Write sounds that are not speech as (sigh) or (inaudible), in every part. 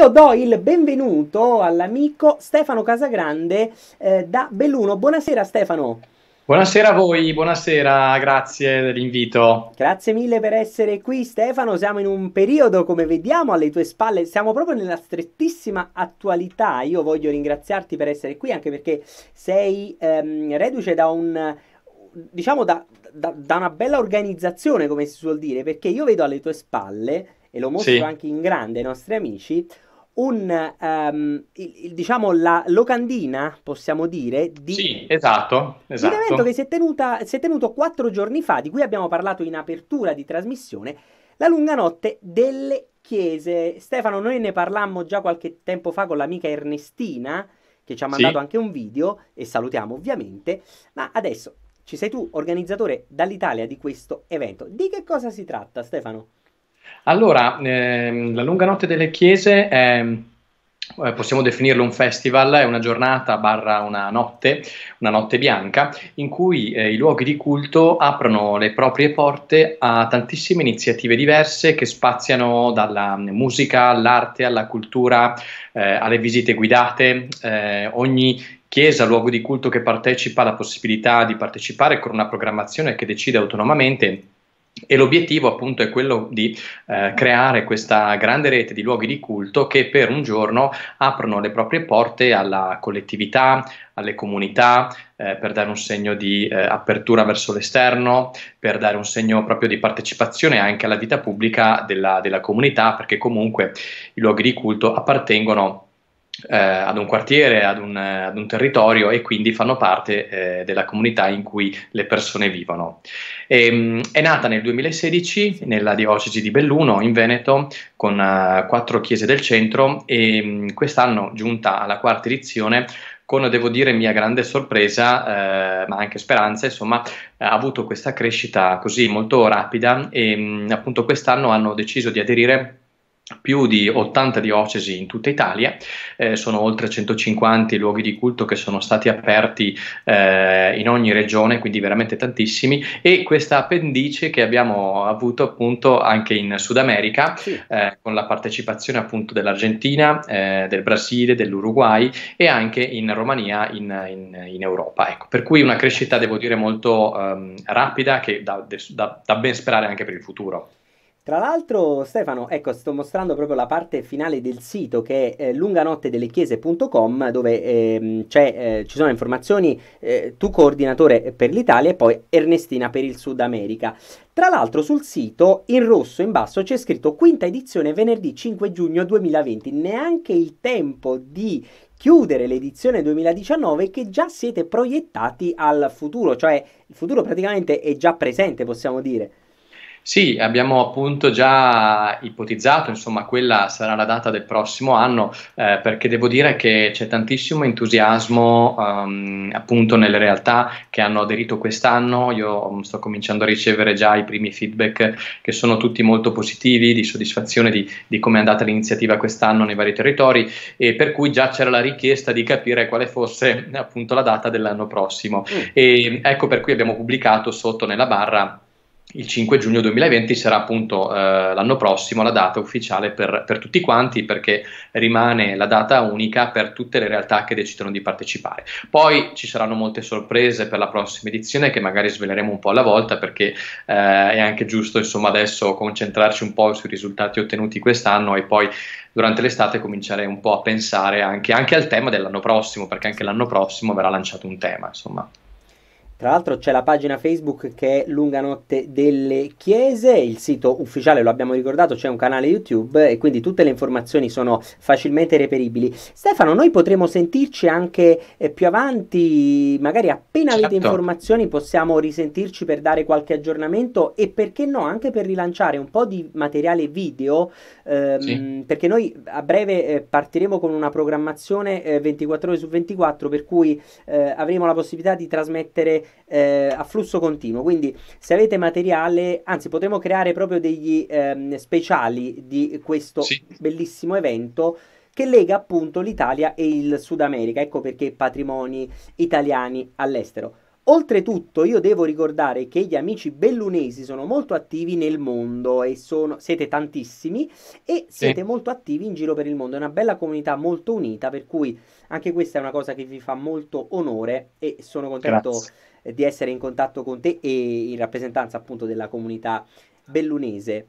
Io do il benvenuto all'amico Stefano Casagrande eh, da Belluno. Buonasera Stefano. Buonasera a voi, buonasera, grazie dell'invito. Grazie mille per essere qui Stefano, siamo in un periodo come vediamo alle tue spalle, siamo proprio nella strettissima attualità, io voglio ringraziarti per essere qui anche perché sei ehm, reduce da un, diciamo da, da, da, una bella organizzazione come si suol dire, perché io vedo alle tue spalle, e lo mostro sì. anche in grande ai nostri amici, un, um, il, il, diciamo la locandina, possiamo dire, di, sì, esatto, esatto. un evento esatto. che si è, tenuta, si è tenuto quattro giorni fa, di cui abbiamo parlato in apertura di trasmissione, la lunga notte delle chiese. Stefano, noi ne parlammo già qualche tempo fa con l'amica Ernestina, che ci ha mandato sì. anche un video, e salutiamo ovviamente, ma adesso ci sei tu, organizzatore dall'Italia di questo evento. Di che cosa si tratta, Stefano? Allora, ehm, la lunga notte delle chiese è eh, possiamo definirlo un festival, è una giornata barra una notte, una notte bianca, in cui eh, i luoghi di culto aprono le proprie porte a tantissime iniziative diverse che spaziano dalla musica all'arte, alla cultura, eh, alle visite guidate, eh, ogni chiesa, luogo di culto che partecipa ha la possibilità di partecipare con una programmazione che decide autonomamente e l'obiettivo appunto è quello di eh, creare questa grande rete di luoghi di culto che per un giorno aprono le proprie porte alla collettività, alle comunità, eh, per dare un segno di eh, apertura verso l'esterno, per dare un segno proprio di partecipazione anche alla vita pubblica della, della comunità, perché comunque i luoghi di culto appartengono eh, ad un quartiere, ad un, eh, ad un, territorio e quindi fanno parte eh, della comunità in cui le persone vivono. E, ehm, è nata nel 2016 nella diocesi di Belluno, in Veneto, con uh, quattro chiese del centro e um, quest'anno giunta alla quarta edizione con, devo dire, mia grande sorpresa, eh, ma anche speranza, insomma, ha avuto questa crescita così molto rapida e mh, mm, appunto quest'anno hanno deciso di aderire più di 80 diocesi in tutta Italia, eh, sono oltre 150 luoghi di culto che sono stati aperti eh, in ogni regione, quindi veramente tantissimi, e questa appendice che abbiamo avuto appunto anche in Sud America, sì. eh, con la partecipazione appunto dell'Argentina, eh, del Brasile, dell'Uruguay e anche in Romania, in, in, in Europa. Ecco, per cui una crescita, devo dire, molto ehm, rapida che da, da, da ben sperare anche per il futuro. Tra l'altro, Stefano, ecco, sto mostrando proprio la parte finale del sito che è eh, lunganottedellechiese.com dove eh, eh, ci sono informazioni eh, tu coordinatore per l'Italia e poi Ernestina per il Sud America. Tra l'altro sul sito in rosso in basso c'è scritto quinta edizione venerdì 5 giugno 2020, neanche il tempo di chiudere l'edizione 2019 che già siete proiettati al futuro, cioè il futuro praticamente è già presente, possiamo dire. Sì, abbiamo appunto già ipotizzato, insomma, quella sarà la data del prossimo anno, eh, perché devo dire che c'è tantissimo entusiasmo um, appunto nelle realtà che hanno aderito quest'anno. Io sto cominciando a ricevere già i primi feedback che sono tutti molto positivi, di soddisfazione di, di come è andata l'iniziativa quest'anno nei vari territori e per cui già c'era la richiesta di capire quale fosse appunto la data dell'anno prossimo. Mm. E ecco per cui abbiamo pubblicato sotto nella barra il 5 giugno 2020 sarà appunto eh, l'anno prossimo la data ufficiale per, per, tutti quanti perché rimane la data unica per tutte le realtà che decidono di partecipare. Poi ci saranno molte sorprese per la prossima edizione che magari sveleremo un po' alla volta perché eh, è anche giusto insomma adesso concentrarci un po' sui risultati ottenuti quest'anno e poi durante l'estate cominciare un po' a pensare anche, anche al tema dell'anno prossimo perché anche l'anno prossimo verrà lanciato un tema insomma. Tra l'altro c'è la pagina Facebook che è Lunga Notte delle Chiese, il sito ufficiale lo abbiamo ricordato, c'è un canale YouTube e quindi tutte le informazioni sono facilmente reperibili. Stefano, noi potremo sentirci anche eh, più avanti, magari appena certo. avete informazioni possiamo risentirci per dare qualche aggiornamento e perché no anche per rilanciare un po' di materiale video, ehm, sì. perché noi a breve eh, partiremo con una programmazione eh, 24 ore su 24 per cui eh, avremo la possibilità di trasmettere eh, a flusso continuo. Quindi, se avete materiale, anzi, potremo creare proprio degli ehm, speciali di questo sì. bellissimo evento che lega appunto l'Italia e il Sud America. Ecco perché patrimoni italiani all'estero. Oltretutto io devo ricordare che gli amici bellunesi sono molto attivi nel mondo e sono, siete tantissimi e siete sì. molto attivi in giro per il mondo, è una bella comunità molto unita per cui anche questa è una cosa che vi fa molto onore e sono contento Grazie. di essere in contatto con te e in rappresentanza appunto della comunità bellunese.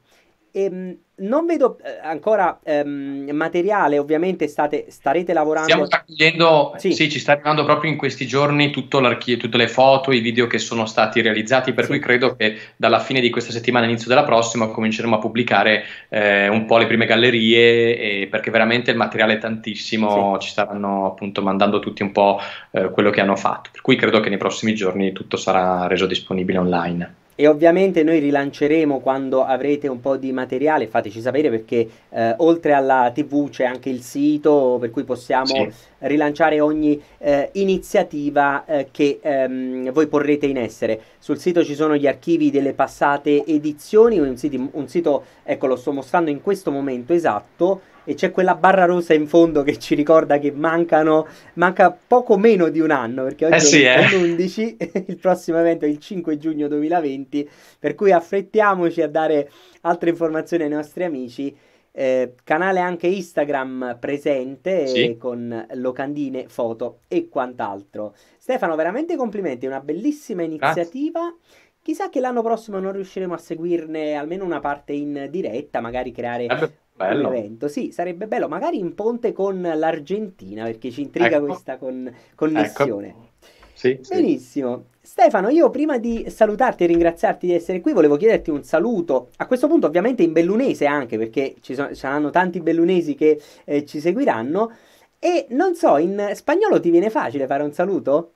E, ehm, non vedo eh, ancora ehm, materiale, ovviamente state, starete lavorando. Stiamo raccogliendo, sì. sì. ci sta arrivando proprio in questi giorni tutto tutte le foto, i video che sono stati realizzati, per sì. cui credo che dalla fine di questa settimana, inizio della prossima, cominceremo a pubblicare eh, un po' le prime gallerie, e, perché veramente il materiale è tantissimo, sì. ci staranno appunto mandando tutti un po' eh, quello che hanno fatto, per cui credo che nei prossimi giorni tutto sarà reso disponibile online. E ovviamente noi rilanceremo quando avrete un po' di materiale, fateci sapere perché eh, oltre alla TV c'è anche il sito per cui possiamo sì. rilanciare ogni eh, iniziativa eh, che ehm, voi porrete in essere. Sul sito ci sono gli archivi delle passate edizioni, un, siti, un sito, ecco lo sto mostrando in questo momento esatto, e c'è quella barra rossa in fondo che ci ricorda che mancano manca poco meno di un anno perché oggi eh sì, è l'11 eh. (laughs) il prossimo evento è il 5 giugno 2020 per cui affrettiamoci a dare altre informazioni ai nostri amici eh, canale anche Instagram presente sì. Eh, con locandine, foto e quant'altro Stefano veramente complimenti una bellissima iniziativa Grazie. Chissà che l'anno prossimo non riusciremo a seguirne almeno una parte in diretta, magari creare eh bello. evento. Sì, sarebbe bello, magari in ponte con l'Argentina, perché ci intriga ecco. questa con- connessione. Ecco. Sì, Benissimo. Sì. Stefano, io prima di salutarti e ringraziarti di essere qui, volevo chiederti un saluto. A questo punto, ovviamente in bellunese anche, perché ci sono, saranno tanti bellunesi che eh, ci seguiranno. E non so, in spagnolo ti viene facile fare un saluto?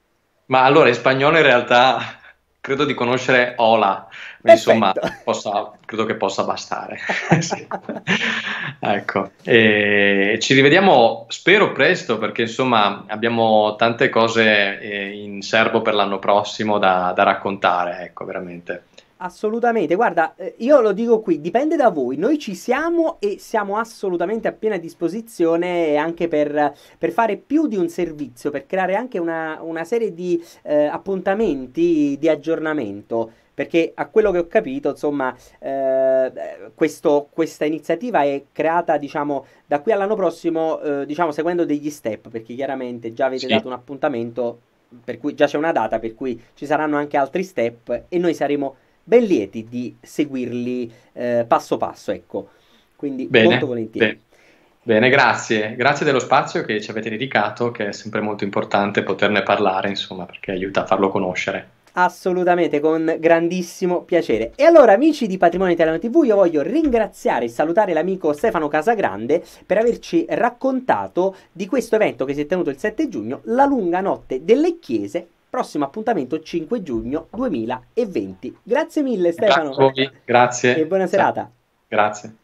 Ma allora in spagnolo in realtà credo di conoscere Ola, insomma, (laughs) possa, credo che possa bastare. (laughs) Ecco, e ci rivediamo, spero presto, perché insomma abbiamo tante cose eh, in serbo per l'anno prossimo da, da raccontare, ecco, veramente. Assolutamente, guarda, eh, io lo dico qui, dipende da voi, noi ci siamo e siamo assolutamente a piena disposizione anche per, per fare più di un servizio, per creare anche una, una serie di eh, appuntamenti di aggiornamento perché a quello che ho capito, insomma, eh, eh questo, questa iniziativa è creata, diciamo, da qui all'anno prossimo, eh, diciamo, seguendo degli step, perché chiaramente già avete sì. dato un appuntamento, per cui già c'è una data, per cui ci saranno anche altri step e noi saremo ben lieti di seguirli eh, passo passo, ecco. Quindi bene, molto volentieri. Bene. Bene, grazie. Grazie dello spazio che ci avete dedicato, che è sempre molto importante poterne parlare, insomma, perché aiuta a farlo conoscere. Assolutamente, con grandissimo piacere. E allora, amici di Patrimonio Italiano TV, io voglio ringraziare e salutare l'amico Stefano Casagrande per averci raccontato di questo evento che si è tenuto il 7 giugno, la lunga notte delle chiese prossimo appuntamento 5 giugno 2020. Grazie mille Stefano. Grazie. E buona serata. Grazie.